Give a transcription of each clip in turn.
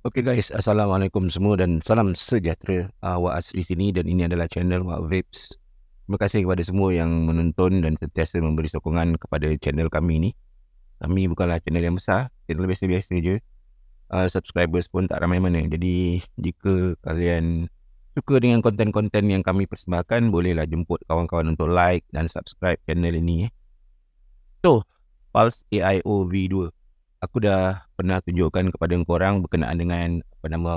Okay guys, Assalamualaikum semua dan salam sejahtera uh, Wak Asri sini dan ini adalah channel Wak Vips. Terima kasih kepada semua yang menonton dan sentiasa memberi sokongan kepada channel kami ini Kami bukanlah channel yang besar, channel biasa-biasa je uh, Subscribers pun tak ramai mana Jadi jika kalian suka dengan konten-konten yang kami persembahkan Bolehlah jemput kawan-kawan untuk like dan subscribe channel ini eh. So, Pulse AIO V2 aku dah pernah tunjukkan kepada korang berkenaan dengan apa nama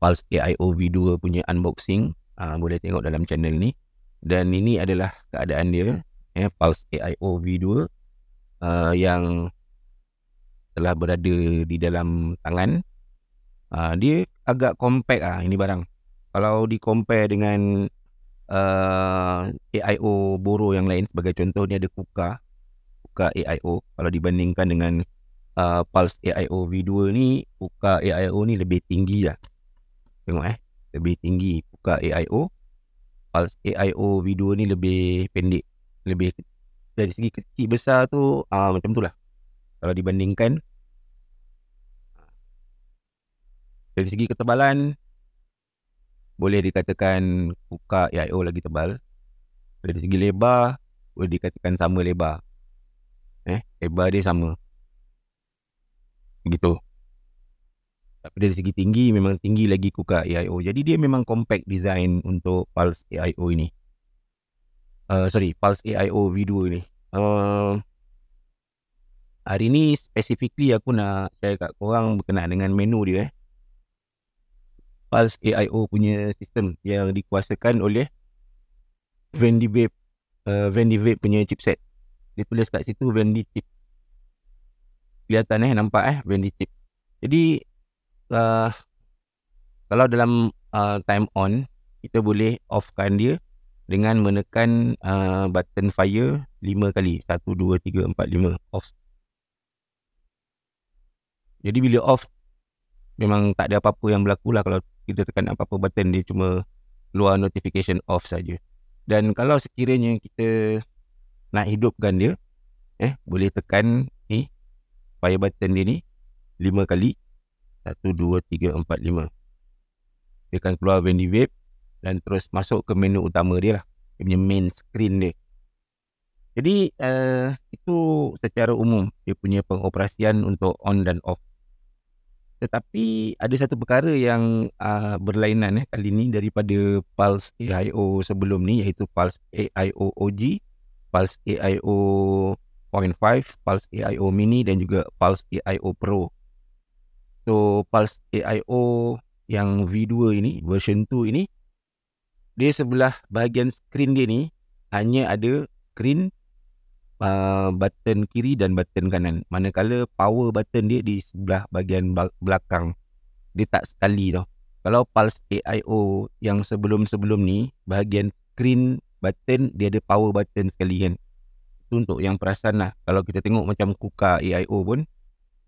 Pulse AI OV2 punya unboxing uh, boleh tengok dalam channel ni dan ini adalah keadaan dia eh Pulse AI OV2 uh, ah, yang telah berada di dalam tangan uh, dia agak compact ah ini barang kalau di compare dengan uh, AIO Boro yang lain sebagai contoh ni ada Kuka UKA AIO kalau dibandingkan dengan uh, Pulse AIO V2 ni UKA AIO ni lebih tinggi lah tengok eh lebih tinggi UKA AIO Pulse AIO V2 ni lebih pendek lebih dari segi kecil besar tu uh, macam tu lah kalau dibandingkan dari segi ketebalan boleh dikatakan UKA AIO lagi tebal dari segi lebar boleh dikatakan sama lebar eh lebar dia sama gitu tapi dari segi tinggi memang tinggi lagi kuka AIO jadi dia memang compact design untuk pulse AIO ini uh, sorry pulse AIO V2 ini uh, hari ni specifically aku nak saya kat korang berkenaan dengan menu dia eh. Pulse AIO punya sistem yang dikuasakan oleh Vendivape uh, eh, Vendivape punya chipset dia tulis kat situ Vandy chip kelihatan eh nampak eh Vandy chip jadi uh, kalau dalam uh, time on kita boleh offkan dia dengan menekan uh, button fire 5 kali 1 2 3 4 5 off jadi bila off memang tak ada apa-apa yang berlaku lah kalau kita tekan apa-apa button dia cuma keluar notification off saja dan kalau sekiranya kita nak hidupkan dia eh boleh tekan ni eh, fire button dia ni 5 kali 1 2 3 4 5 dia akan keluar vendi vape dan terus masuk ke menu utama dia lah dia punya main screen dia jadi uh, itu secara umum dia punya pengoperasian untuk on dan off tetapi ada satu perkara yang uh, berlainan eh, kali ini daripada Pulse AIO sebelum ni iaitu Pulse AIO OG Pulse AIO 0.5, Pulse AIO Mini dan juga Pulse AIO Pro. So Pulse AIO yang V2 ini, version 2 ini, dia sebelah bahagian skrin dia ni hanya ada screen uh, button kiri dan button kanan. Manakala power button dia di sebelah bahagian belakang. Dia tak sekali tau. Kalau Pulse AIO yang sebelum-sebelum ni, bahagian screen button dia ada power button sekali kan itu untuk yang perasan lah kalau kita tengok macam Kuka AIO pun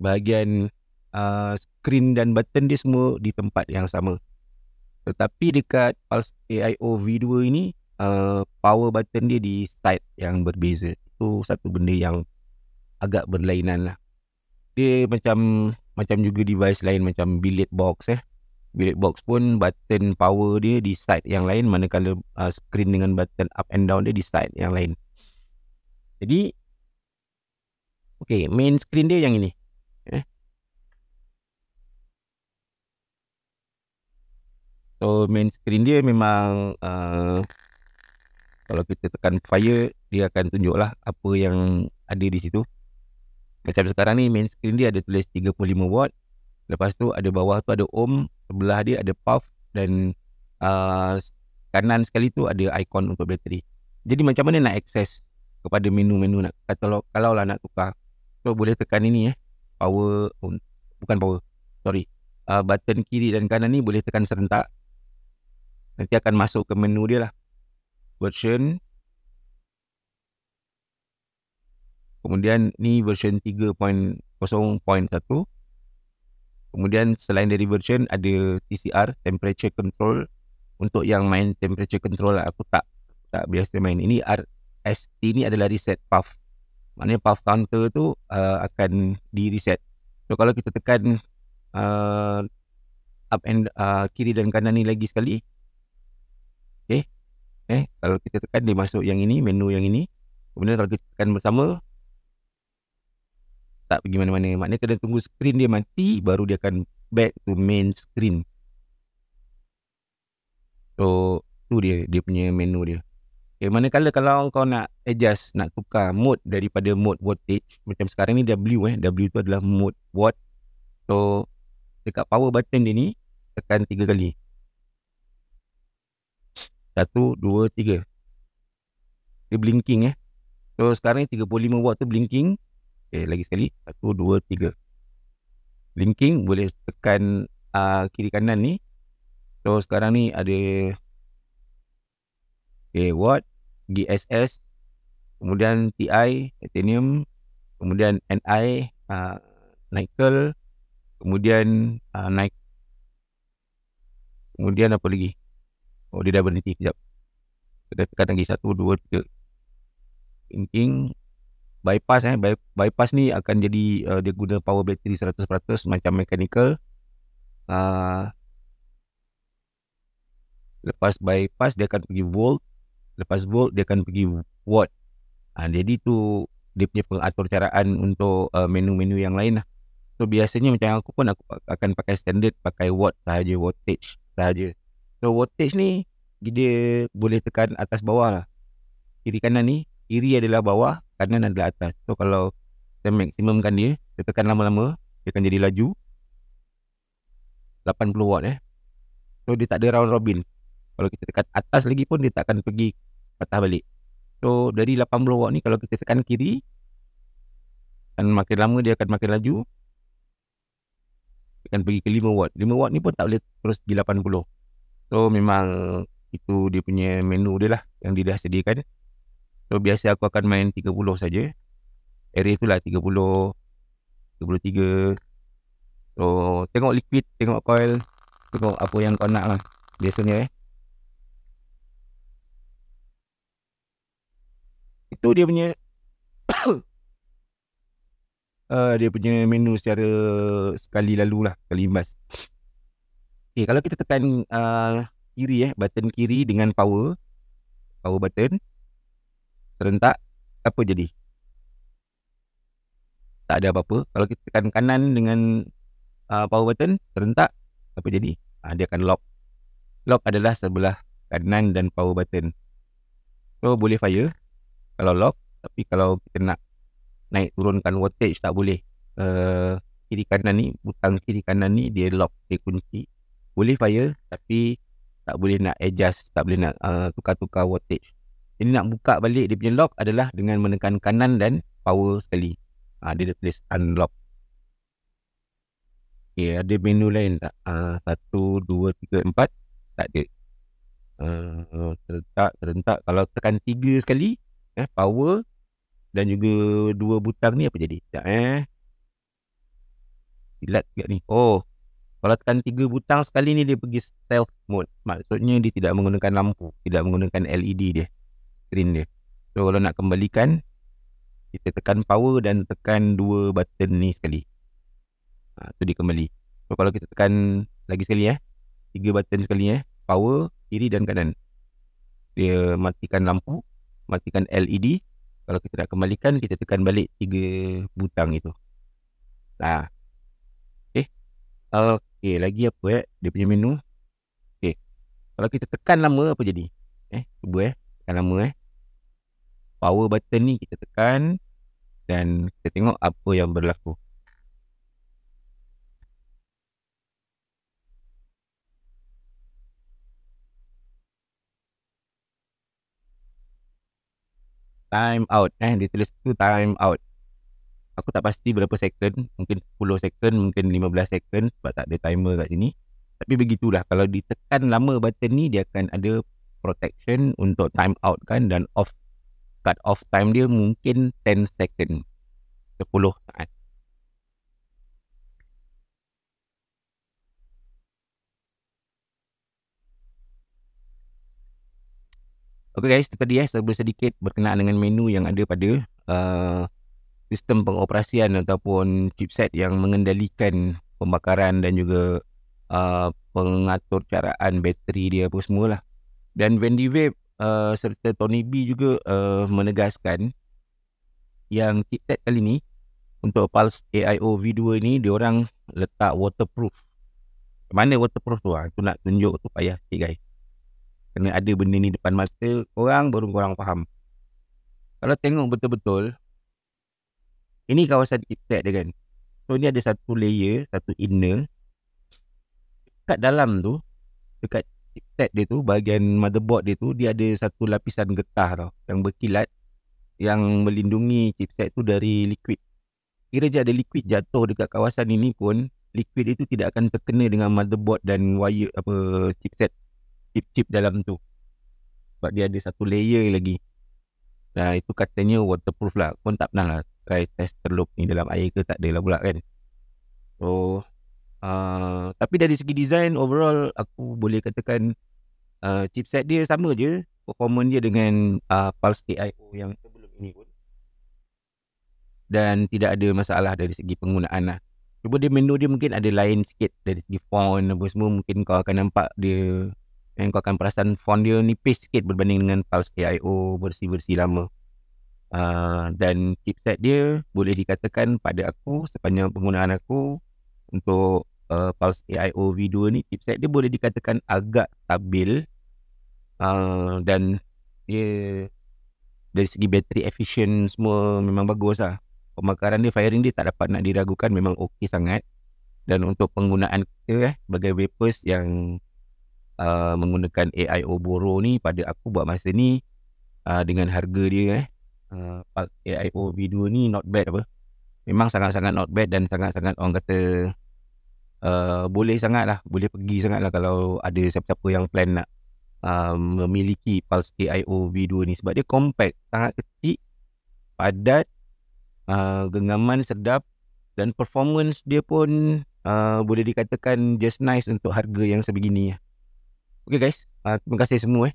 bahagian uh, screen dan button dia semua di tempat yang sama tetapi dekat Pulse AIO V2 ini uh, power button dia di side yang berbeza itu satu benda yang agak berlainan lah dia macam macam juga device lain macam billet box eh bilik box pun button power dia di side yang lain manakala uh, screen dengan button up and down dia di side yang lain jadi okey main screen dia yang ini eh so main screen dia memang uh, kalau kita tekan fire dia akan tunjuklah apa yang ada di situ macam sekarang ni main screen dia ada tulis 35 watt Lepas tu ada bawah tu ada Om sebelah dia ada puff dan uh, kanan sekali tu ada ikon untuk bateri. Jadi macam mana nak akses kepada menu-menu nak katalog kalau lah nak tukar. So boleh tekan ini eh. Power on. Bukan power. Sorry. Uh, button kiri dan kanan ni boleh tekan serentak. Nanti akan masuk ke menu dia lah. Version. Kemudian ni version 3.0.1. Kemudian selain dari version ada TCR temperature control untuk yang main temperature control lah, aku tak tak biasa main. Ini RST ini adalah reset puff. Maknanya puff counter tu uh, akan di reset. So kalau kita tekan uh, up and uh, kiri dan kanan ni lagi sekali. Okey. Eh kalau kita tekan dia masuk yang ini menu yang ini. Kemudian kalau kita tekan bersama tak pergi mana-mana Maknanya kena tunggu screen dia mati Baru dia akan back to main screen So tu dia dia punya menu dia okay, eh, Manakala kalau kau nak adjust Nak tukar mode daripada mode voltage Macam sekarang ni W eh W tu adalah mode watt So dekat power button dia ni Tekan tiga kali Satu, dua, tiga. dia blinking eh. So sekarang ni 35 watt tu blinking. Okay, lagi sekali. Satu, dua, tiga. Linking boleh tekan uh, kiri kanan ni. So sekarang ni ada okay, what GSS kemudian TI titanium kemudian NI uh, ah, nickel kemudian uh, Nike. kemudian apa lagi oh dia dah berhenti kejap kita tekan lagi satu dua tiga linking bypass eh By, bypass ni akan jadi uh, dia guna power battery 100% macam mechanical uh, lepas bypass dia akan pergi volt lepas volt dia akan pergi watt uh, jadi tu dia punya pengatur caraan untuk uh, menu-menu yang lain lah so biasanya macam aku pun aku akan pakai standard pakai watt sahaja wattage sahaja so wattage ni dia boleh tekan atas bawah lah kiri kanan ni kiri adalah bawah, kanan adalah atas. So kalau kita maksimumkan dia, kita tekan lama-lama, dia akan jadi laju. 80 watt eh. So dia tak ada round robin. Kalau kita tekan atas lagi pun dia tak akan pergi patah balik. So dari 80 watt ni kalau kita tekan kiri dan makin lama dia akan makin laju dia akan pergi ke 5 watt. 5 watt ni pun tak boleh terus pergi 80. So memang itu dia punya menu dia lah yang dia dah sediakan. So biasa aku akan main 30 saja. Area tu lah 30 33 So tengok liquid Tengok coil Tengok apa yang kau nak lah Biasanya eh Itu dia punya uh, Dia punya menu secara Sekali lalu lah Sekali imbas Okay kalau kita tekan uh, Kiri eh Button kiri dengan power Power button serentak apa jadi tak ada apa-apa kalau kita tekan kanan dengan uh, power button serentak apa jadi uh, dia akan lock lock adalah sebelah kanan dan power button so boleh fire kalau lock tapi kalau kita nak naik turunkan wattage tak boleh uh, kiri kanan ni butang kiri kanan ni dia lock dia kunci boleh fire tapi tak boleh nak adjust tak boleh nak uh, tukar-tukar wattage. Jadi nak buka balik dia punya lock adalah dengan menekan kanan dan power sekali. Ha, dia tulis unlock. Okay, ada menu lain tak? Ha, satu, dua, tiga, empat. Tak ada. Ha, ah, terentak, terentak. Kalau tekan tiga sekali, eh, power dan juga dua butang ni apa jadi? Sekejap eh. Silat juga ni. Oh, kalau tekan tiga butang sekali ni dia pergi stealth mode. Maksudnya dia tidak menggunakan lampu. Tidak menggunakan LED dia screen dia So kalau nak kembalikan Kita tekan power dan tekan dua button ni sekali ha, Tu dia kembali So kalau kita tekan lagi sekali eh Tiga button sekali eh Power, kiri dan kanan Dia matikan lampu Matikan LED Kalau kita nak kembalikan Kita tekan balik tiga butang itu Nah ha. Okay Okay lagi apa eh Dia punya menu Okay Kalau kita tekan lama apa jadi Eh cuba eh Tekan lama eh power button ni kita tekan dan kita tengok apa yang berlaku. Time out eh dia tulis tu time out. Aku tak pasti berapa second, mungkin 10 second, mungkin 15 second sebab tak ada timer kat sini. Tapi begitulah kalau ditekan lama button ni dia akan ada protection untuk time out kan dan off cut off time dia mungkin 10 second 10 saat Okay guys, itu tadi eh, ya sebelum sedikit berkenaan dengan menu yang ada pada uh, sistem pengoperasian ataupun chipset yang mengendalikan pembakaran dan juga uh, pengatur caraan bateri dia apa semualah. Dan Vandy Vape Uh, serta Tony B juga uh, menegaskan yang KitKat kali ni untuk Pulse AIO V2 ni dia orang letak waterproof. Mana waterproof tu ah? Aku nak tunjuk tu payah sikit guys. Kena ada benda ni depan mata orang baru korang faham. Kalau tengok betul-betul ini kawasan KitKat dia kan. So ni ada satu layer, satu inner dekat dalam tu dekat chipset dia tu bahagian motherboard dia tu dia ada satu lapisan getah tau yang berkilat yang melindungi chipset tu dari liquid kira je ada liquid jatuh dekat kawasan ini pun liquid itu tidak akan terkena dengan motherboard dan wire apa chipset chip-chip dalam tu sebab dia ada satu layer lagi Nah itu katanya waterproof lah Pun tak pernah lah Try test terlup ni dalam air ke tak ada lah pula kan So Uh, tapi dari segi design overall aku boleh katakan uh, chipset dia sama je performance dia dengan uh, Pulse AIO yang sebelum ini pun dan tidak ada masalah dari segi penggunaan lah. Cuba dia menu dia mungkin ada lain sikit dari segi font apa semua mungkin kau akan nampak dia yang eh, kau akan perasan font dia nipis sikit berbanding dengan Pulse AIO versi-versi lama. Uh, dan chipset dia boleh dikatakan pada aku sepanjang penggunaan aku untuk uh, Pulse AI OV2 ni chipset dia boleh dikatakan agak stabil uh, dan dia dari segi bateri efficient semua memang bagus lah pemakaran dia firing dia tak dapat nak diragukan memang ok sangat dan untuk penggunaan kita eh sebagai vapers yang uh, menggunakan AI Oboro ni pada aku buat masa ni uh, dengan harga dia eh uh, AI OV2 ni not bad apa memang sangat-sangat not bad dan sangat-sangat orang kata Uh, boleh sangat lah Boleh pergi sangat lah Kalau ada siapa-siapa yang plan nak uh, Memiliki Pulse AIO V2 ni Sebab dia compact Sangat kecil Padat uh, Genggaman sedap Dan performance dia pun uh, Boleh dikatakan just nice Untuk harga yang sebegini Okay guys uh, Terima kasih semua eh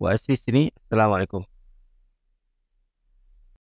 Buat assist ni Assalamualaikum